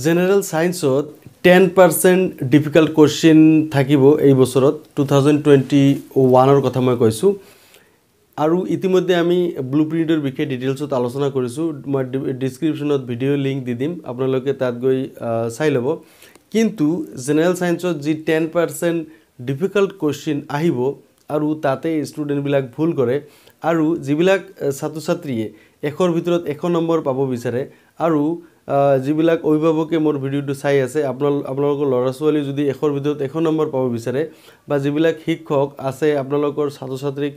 general ছায়েন্সত ten percent difficult question থাকিব এই বছৰত টু থাউজেণ্ড টুৱেণ্টি ওৱানৰ কথা মই কৈছোঁ আৰু ইতিমধ্যে আমি ব্লু প্ৰিণ্টৰ বিষয়ে ডিটেইলছত আলোচনা কৰিছোঁ মই ডিছক্ৰিপশ্যনত ভিডিঅ' লিংক দি দিম আপোনালোকে তাত গৈ চাই ল'ব কিন্তু জেনেৰেল ছায়েন্সত যি টেন পাৰ্চেণ্ট ডিফিকাল্ট কুৱেশ্যন আহিব আৰু তাতে ষ্টুডেণ্টবিলাক ভুল কৰে আৰু যিবিলাক ছাত্ৰ ছাত্ৰীয়ে এশৰ ভিতৰত এশ নম্বৰ পাব বিচাৰে আৰু যিবিলাক অভিভাৱকে মোৰ ভিডিঅ'টো চাই আছে আপোনালোক আপোনালোকৰ ল'ৰা ছোৱালী যদি এশৰ ভিতৰত এশ নম্বৰ পাব বিচাৰে বা যিবিলাক শিক্ষক আছে আপোনালোকৰ ছাত্ৰ ছাত্ৰীক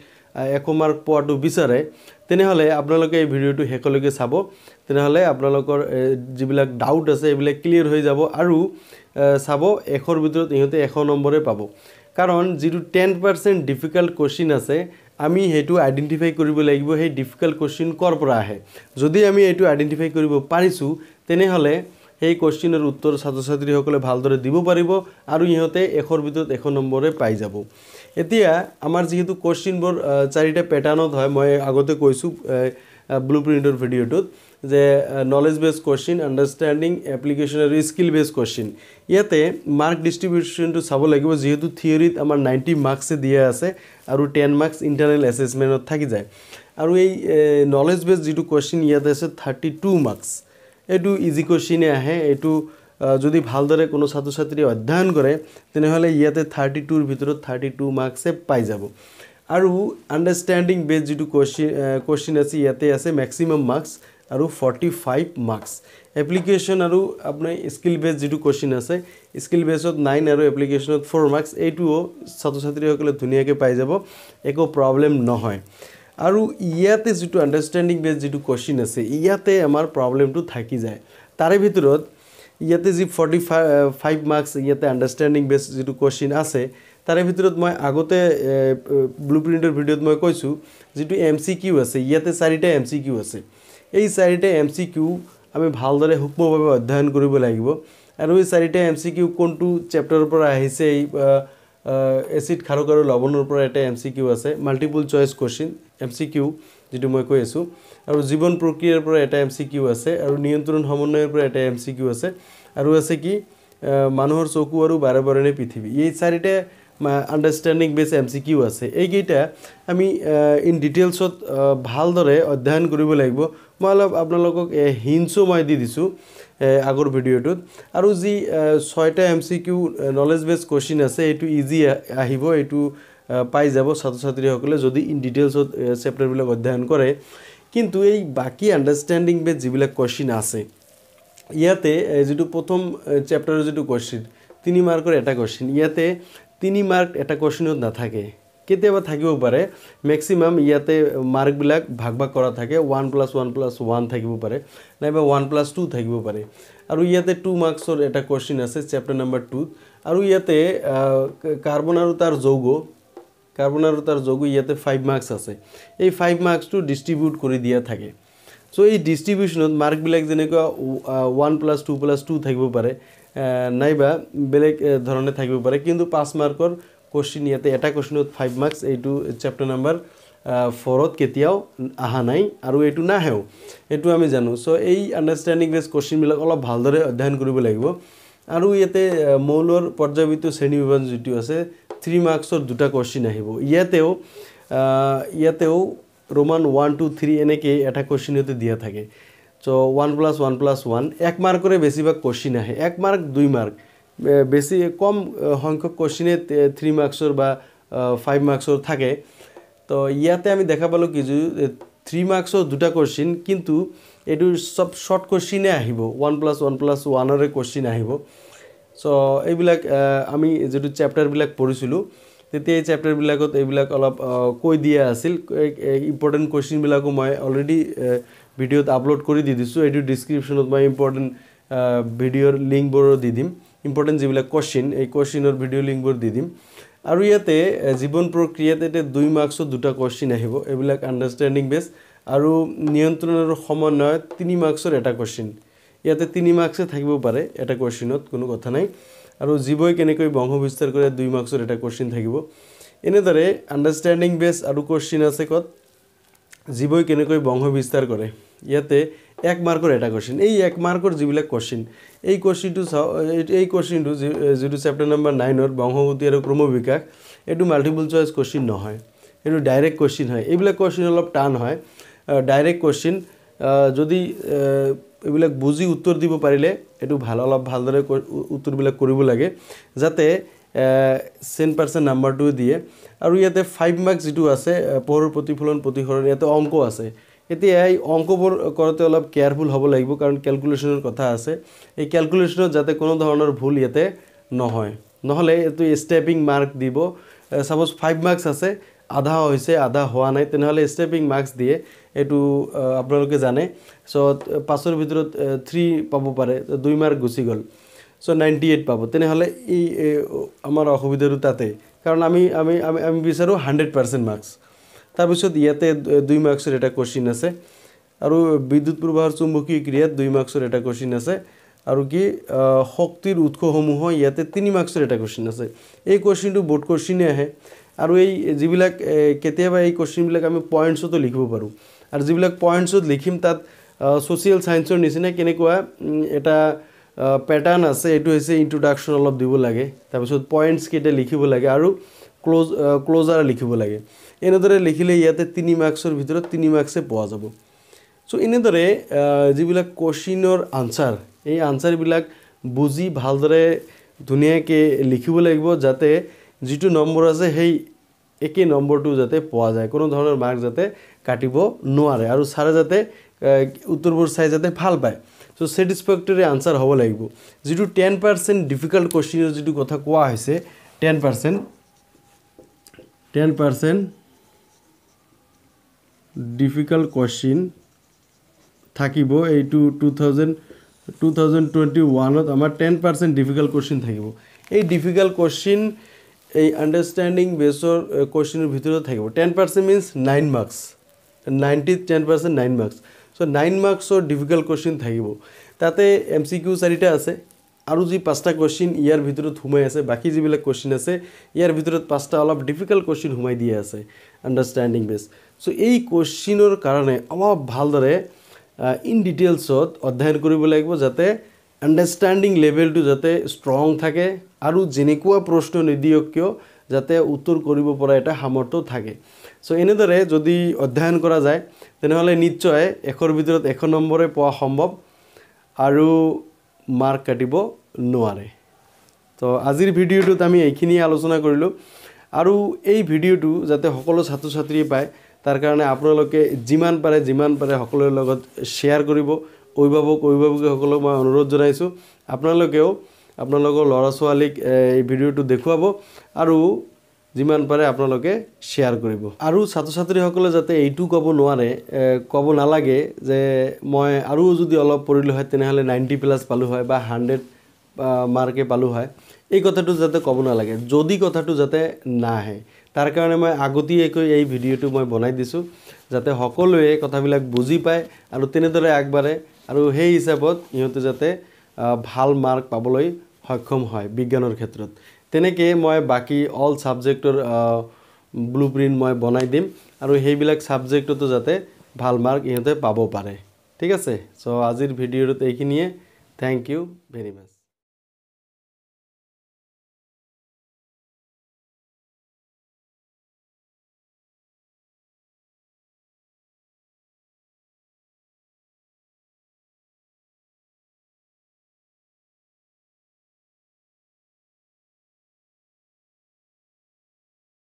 এশ মাৰ্ক পোৱাটো বিচাৰে তেনেহ'লে আপোনালোকে এই ভিডিঅ'টো শেষলৈকে চাব তেনেহ'লে আপোনালোকৰ যিবিলাক ডাউট আছে এইবিলাক ক্লিয়াৰ হৈ যাব আৰু চাব এশৰ ভিতৰত ইহঁতে এশ নম্বৰে পাব কাৰণ যিটো টেন পাৰ্চেণ্ট ডিফিকাল্ট কুৱেশ্যন আছে আমি সেইটো আইডেণ্টিফাই কৰিব লাগিব সেই ডিফিকাল্ট কুৱেশ্যন ক'ৰ পৰা আহে যদি আমি এইটো আইডেণ্টিফাই কৰিব পাৰিছোঁ তেনেহ'লে সেই কুৱেশ্যনৰ উত্তৰ ছাত্ৰ ছাত্ৰীসকলে ভালদৰে দিব পাৰিব আৰু ইহঁতে এশৰ ভিতৰত এশ নম্বৰে পাই যাব এতিয়া আমাৰ যিহেতু কুৱেশ্যনবোৰ চাৰিটা পেটাৰ্ণত হয় মই আগতে কৈছোঁ ব্লু প্ৰিণ্টৰ ভিডিঅ'টোত যে knowledge base question understanding application আৰু স্কিল বেছ কুৱেশ্যন ইয়াতে মাৰ্ক ডিষ্ট্ৰিবিউশ্যনটো চাব লাগিব যিহেতু থিয়ৰীত আমাৰ নাইণ্টি মাৰ্কছে দিয়া আছে আৰু টেন মাৰ্কছ ইণ্টাৰনেল এছেছমেণ্টত থাকি যায় আৰু এই নলেজ বেছ যিটো কুৱেশ্যন ইয়াতে আছে থাৰ্টি টু মাৰ্কছ এইটো ইজি কুৱেশ্যনে আহে এইটো যদি ভালদৰে কোনো ছাত্ৰ ছাত্ৰীয়ে অধ্যয়ন কৰে তেনেহ'লে ইয়াতে থাৰ্টি টুৰ ভিতৰত থাৰ্টি টু মাৰ্কছে পাই যাব আৰু আণ্ডাৰষ্টেণ্ডিং বেছ যিটো কুৱেশ্যন কুৱেশ্যন আছে ইয়াতে আছে মেক্সিমাম মাৰ্কছ আৰু ফৰ্টি ফাইভ মাৰ্কছ এপ্লিকেশ্যন আৰু আপোনাৰ স্কিল বেছ যিটো কুৱেশ্যন আছে স্কিল বেছত নাইন আৰু এপ্লিকেশ্যনত ফ'ৰ মাৰ্কছ এইটোও ছাত্ৰ ছাত্ৰীসকলে ধুনীয়াকৈ পাই যাব একো প্ৰব্লেম নহয় আৰু ইয়াতে যিটো আণ্ডাৰষ্টেণ্ডিং বেছ যিটো কুৱেশ্যন আছে ইয়াতে আমাৰ প্ৰব্লেমটো থাকি যায় তাৰে ভিতৰত ইয়াতে যি ফৰ্টি ফাইভ ফাইভ মাৰ্কছ ইয়াতে আণ্ডাৰষ্টেণ্ডিং বেছ যিটো কুৱেশ্যন আছে তাৰে ভিতৰত মই আগতে ব্লু প্ৰিণ্টৰ ভিডিঅ'ত মই কৈছোঁ যিটো এম চি কিউ আছে ইয়াতে চাৰিটা এম চি কিউ আছে এই চাৰিটা এম চি কিউ আমি ভালদৰে সূক্ষ্মভাৱে অধ্যয়ন কৰিব লাগিব আৰু এই চাৰিটা এম চি কিউ কোনটো চেপ্টাৰৰ পৰা আহিছে এই এচিড খাৰক আৰু লৱণৰ পৰা এটা এম চি কিউ আছে multiple choice question M C Q যিটো মই কৈ আছোঁ আৰু জীৱন প্ৰক্ৰিয়াৰ পৰা এটা এম চি কিউ আছে আৰু নিয়ন্ত্ৰণ সমন্বয়ৰ পৰা এটা এম চি কিউ আছে আৰু আছে কি মানুহৰ চকু আৰু বাৰে বাৰেণে পৃথিৱী এই চাৰিটা আণ্ডাৰষ্টেণ্ডিং বেছ এম চি কিউ আছে এইকেইটা আমি ইন ডিটেইলছত ভালদৰে অধ্যয়ন কৰিব লাগিব মই অলপ আপোনালোকক হিণ্টছো মই দি দিছোঁ আগৰ ভিডিঅ'টোত আৰু যি ছয়টা M C Q knowledge base question আছে এইটো ইজি আহিব এইটো পাই যাব ছাত্ৰ ছাত্ৰীসকলে যদি ইন ডিটেইলছত চেপ্টাৰবিলাক অধ্যয়ন কৰে কিন্তু এই বাকী আণ্ডাৰষ্টেণ্ডিং বেছ যিবিলাক কুৱেশ্যন আছে ইয়াতে যিটো প্ৰথম চেপ্টাৰৰ যিটো কুৱেশ্যন তিনি মাৰ্কৰ এটা কুৱেশ্যন ইয়াতে তিনি মাৰ্ক এটা কুৱেশ্যনত নাথাকে কেতিয়াবা থাকিব পাৰে মেক্সিমাম ইয়াতে মাৰ্কবিলাক ভাগ ভাগ কৰা থাকে one plus one plus one থাকিব পাৰে নাইবা ওৱান প্লাছ টু থাকিব পাৰে আৰু ইয়াতে টু মাৰ্কছৰ এটা কুৱেশ্যন আছে চেপ্টাৰ নাম্বাৰ টুত আৰু ইয়াতে কাৰ্বন আৰু তাৰ যৌগ কাৰ্বন আৰু তাৰ যৌগ ইয়াতে ফাইভ মাৰ্কছ আছে এই ফাইভ মাৰ্কছটো ডিষ্ট্ৰিবিউট কৰি দিয়া থাকে চ' এই ডিষ্ট্ৰিবিউশ্যনত মাৰ্কবিলাক যেনেকুৱা one plus two plus two থাকিব পাৰে নাইবা বেলেগ ধৰণে থাকিব পাৰে কিন্তু পাঁচ মাৰ্কৰ কুৱেশ্যন ইয়াতে এটা কুৱেশ্যনত ফাইভ মাৰ্কছ এইটো চেপ্টাৰ নাম্বাৰ ফ'ৰত কেতিয়াও অহা নাই আৰু এইটো নাহেও সেইটো আমি জানো চ' এই আণ্ডাৰষ্টেণ্ডিং ৰেছ কুৱেশ্যনবিলাক অলপ ভালদৰে অধ্যয়ন কৰিব লাগিব আৰু ইয়াতে মৌলৰ পৰ্যায়বিত শ্ৰেণী বিভাজন যিটো আছে থ্ৰী মাৰ্কছৰ দুটা কুৱেশ্যন আহিব ইয়াতেও ইয়াতেও ৰোমান ওৱান টু থ্ৰী এনেকৈ এটা কুৱেশ্যনতে দিয়া থাকে so' one plus one plus one এক মাৰ্কৰে বেছিভাগ কুৱেশ্যন আহে এক মাৰ্ক দুই মাৰ্ক বেছি কম সংখ্যক কোশ্চিনে থ্ৰী মাৰ্কছৰ বা ফাইভ মাৰ্কছৰ থাকে তো ইয়াতে আমি দেখা পালোঁ কি যে থ্ৰী মাৰ্কছৰ দুটা কোশ্চিন কিন্তু এইটো চব শ্বৰ্ট কোশ্চিনে আহিব ওৱান প্লাছ ওৱান প্লাছ ওৱানৰে কোশ্চিন আহিব চ' এইবিলাক আমি যিটো চেপ্টাৰবিলাক পঢ়িছিলোঁ তেতিয়া এই চেপ্টাৰবিলাকত এইবিলাক অলপ কৈ দিয়া আছিল ইম্পৰ্টেণ্ট কুৱেশ্যনবিলাকো মই অলৰেডি ভিডিঅ'ত আপলোড কৰি দি দিছোঁ এইটো ডিছক্ৰিপশ্যনত মই ইম্পৰ্টেণ্ট ভিডিঅ'ৰ লিংকবোৰো দি দিম ইম্পৰ্টেণ্ট যিবিলাক কুৱেশ্যন এই কুৱেশ্যনৰ ভিডিঅ' লিংকবোৰ দি দিম আৰু ইয়াতে জীৱন প্ৰক্ৰিয়াত এতিয়া দুই মাৰ্কছৰ দুটা কুৱেশ্যন আহিব এইবিলাক আণ্ডাৰষ্টেণ্ডিং বেছ আৰু নিয়ন্ত্ৰণৰ আৰু সমন্বয়ত তিনি মাৰ্কছৰ এটা কুৱেশ্যন ইয়াতে তিনি মাৰ্কছে থাকিব পাৰে এটা কুৱেশ্যনত কোনো কথা নাই আৰু জীৱই কেনেকৈ বংশ বিস্তাৰ কৰে দুই মাৰ্কছৰ এটা কুৱেশ্যন থাকিব এনেদৰে আণ্ডাৰষ্টেণ্ডিং বেছ আৰু কুৱেশ্যন আছে ক'ত জীৱই কেনেকৈ বংশ বিস্তাৰ কৰে ইয়াতে এক মাৰ্কৰ এটা কুৱেশ্যন এই এক মাৰ্কৰ যিবিলাক কুৱেশ্যন এই কুৱেশ্যনটো চাওঁ এই কুৱেশ্যনটো যিটো চেপ্টাৰ নম্বৰ নাইনৰ বংশগতি আৰু ক্ৰমবিকাশ এইটো মাল্টিপুল চইচ কুৱেশ্যন নহয় এইটো ডাইৰেক্ট কুৱেশ্যন হয় এইবিলাক কুৱেশ্যন অলপ টান হয় ডাইৰেক্ট কুৱেশ্যন যদি এইবিলাক বুজি উত্তৰ দিব পাৰিলে এইটো ভাল অলপ ভালদৰে উত্তৰবিলাক কৰিব লাগে যাতে চেন পাৰ্চেণ্ট নাম্বাৰটোৱে দিয়ে আৰু ইয়াতে ফাইভ মাৰ্কছ যিটো আছে পোহৰৰ প্ৰতিফলন প্ৰতিফলন ইয়াতে অংক আছে এতিয়া এই অংকবোৰ কৰোঁতে অলপ কেয়াৰফুল হ'ব লাগিব কাৰণ কেলকুলেশ্যনৰ কথা আছে এই কেলকুলেশ্যনত যাতে কোনো ধৰণৰ ভুল ইয়াতে নহয় নহ'লে এইটো ষ্টেপিং মাৰ্ক দিব চাপ'জ ফাইভ মাৰ্কছ আছে আধা হৈছে আধা হোৱা নাই তেনেহ'লে ষ্টেপিং মাৰ্কছ দিয়ে এইটো আপোনালোকে জানে চ' পাঁচৰ ভিতৰত থ্ৰী পাব পাৰে দুই মাৰ্ক গুচি গ'ল চ' নাইণ্টি এইট পাব তেনেহ'লে এই আমাৰ অসুবিধাটো তাতে কাৰণ আমি আমি আমি আমি বিচাৰোঁ হাণ্ড্ৰেড পাৰ্চেণ্ট মাৰ্কছ তাৰপিছত ইয়াতে দুই মাৰ্কছৰ এটা কুৱেশ্যন আছে আৰু বিদ্যুৎ প্ৰবাহৰ চুম্বকীয় ক্ৰিয়াত দুই মাৰ্কছৰ এটা কুৱেশ্যন আছে আৰু কি শক্তিৰ উৎসসমূহৰ ইয়াতে তিনি মাৰ্কছৰ এটা কুৱেশ্যন আছে এই কুৱেশ্যনটো বৰ্ড কুৱেশ্যনেই আহে আৰু এই যিবিলাক কেতিয়াবা এই কুৱেশ্যনবিলাক আমি পইণ্টছতো লিখিব পাৰোঁ আৰু যিবিলাক পইণ্টছত লিখিম তাত ছ'চিয়েল ছায়েন্সৰ নিচিনা কেনেকুৱা এটা পেটাৰ্ণ আছে এইটো হৈছে ইণ্ট্ৰডাকশ্যন অলপ দিব লাগে তাৰপিছত পইণ্টছকেইটা লিখিব লাগে আৰু ক্ল'জ ক্ল'জাৰ লিখিব লাগে এনেদৰে লিখিলে ইয়াতে তিনি মাৰ্কছৰ ভিতৰত তিনি মাৰ্কছে পোৱা যাব চ' এনেদৰে যিবিলাক কুৱেশ্যনৰ আনচাৰ এই আনচাৰবিলাক বুজি ভালদৰে ধুনীয়াকৈ লিখিব লাগিব যাতে যিটো নম্বৰ আছে সেই একেই নম্বৰটো যাতে পোৱা যায় কোনো ধৰণৰ মাৰ্ক যাতে কাটিব নোৱাৰে আৰু ছাৰে যাতে উত্তৰবোৰ চাই যাতে ভাল পায় চ' ছেটিছফেক্টৰী আনচাৰ হ'ব লাগিব যিটো টেন পাৰ্চেণ্ট ডিফিকাল্ট কুৱেশ্যনৰ যিটো কথা কোৱা হৈছে ten percent ten percent difficult question থাকিব এইটো two thousand two thousand twenty ওৱানত আমাৰ টেন পাৰ্চেণ্ট ডিফিকাল্ট কুৱেশ্যন থাকিব এই ডিফিকাল্ট কুৱেশ্যন এই আণ্ডাৰষ্টেণ্ডিং বেছৰ কুৱেশ্যনৰ ভিতৰত থাকিব ten percent means nine marks নাইণ্টিত ten percent nine marks so' nine মাৰ্কছৰ ডিফিকাল্ট কুৱেশ্যন থাকিব তাতে এম চি কিউ চাৰিটা আছে আৰু যি পাঁচটা কুৱেশ্যন ইয়াৰ ভিতৰত সোমাই আছে বাকী যিবিলাক কুৱেশ্যন আছে ইয়াৰ ভিতৰত পাঁচটা অলপ ডিফিকাল্ট কুৱেশ্যন সোমাই দিয়া আছে আণ্ডাৰষ্টেণ্ডিং বেচ চ' এই কুৱেশ্যনৰ কাৰণে অলপ ভালদৰে ইন ডিটেইলছত অধ্যয়ন কৰিব লাগিব যাতে আণ্ডাৰষ্টেণ্ডিং লেভেলটো যাতে ষ্ট্ৰং থাকে আৰু যেনেকুৱা প্ৰশ্ন নিদিয়ক কিয় যাতে উত্তৰ কৰিব পৰা এটা সামৰ্থ্য থাকে চ' এনেদৰে যদি অধ্যয়ন কৰা যায় তেনেহ'লে নিশ্চয় এশৰ ভিতৰত এশ নম্বৰে পোৱা সম্ভৱ আৰু মাৰ্ক কাটিব নোৱাৰে তো আজিৰ ভিডিঅ'টোত আমি এইখিনিয়ে আলোচনা কৰিলোঁ আৰু এই ভিডিঅ'টো যাতে সকলো ছাত্ৰ ছাত্ৰীয়ে পায় তাৰ কাৰণে আপোনালোকে যিমান পাৰে যিমান পাৰে সকলোৰে লগত শ্বেয়াৰ কৰিব অভিভাৱক অভিভাৱকীসকলক মই অনুৰোধ জনাইছোঁ আপোনালোকেও আপোনালোকৰ ল'ৰা ছোৱালীক এই ভিডিঅ'টো দেখুৱাব আৰু যিমান পাৰে আপোনালোকে শ্বেয়াৰ কৰিব আৰু ছাত্ৰ ছাত্ৰীসকলে যাতে এইটো ক'ব নোৱাৰে ক'ব নালাগে যে মই আৰু যদি অলপ পঢ়িলোঁ হয় তেনেহ'লে নাইণ্টি প্লাছ পালোঁ হয় বা হাণ্ড্ৰেড মাৰ্কে পালোঁ হয় এই কথাটো যাতে ক'ব নালাগে যদি কথাটো যাতে নাহে তাৰ কাৰণে মই আগতীয়াকৈ এই ভিডিঅ'টো মই বনাই দিছোঁ যাতে সকলোৱে কথাবিলাক বুজি পায় আৰু তেনেদৰে আগবাঢ়ে আৰু সেই হিচাপত সিহঁতে যাতে ভাল মাৰ্ক পাবলৈ সক্ষম হয় বিজ্ঞানৰ ক্ষেত্ৰত তেনেকৈ মই বাকী অল ছাবজেক্টৰ ব্লু প্ৰিণ্ট মই বনাই দিম আৰু সেইবিলাক ছাবজেক্টতো যাতে ভাল মাৰ্ক ইহঁতে পাব পাৰে ঠিক আছে চ' আজিৰ ভিডিঅ'টোত এইখিনিয়ে থেংক ইউ ভেৰি মাছ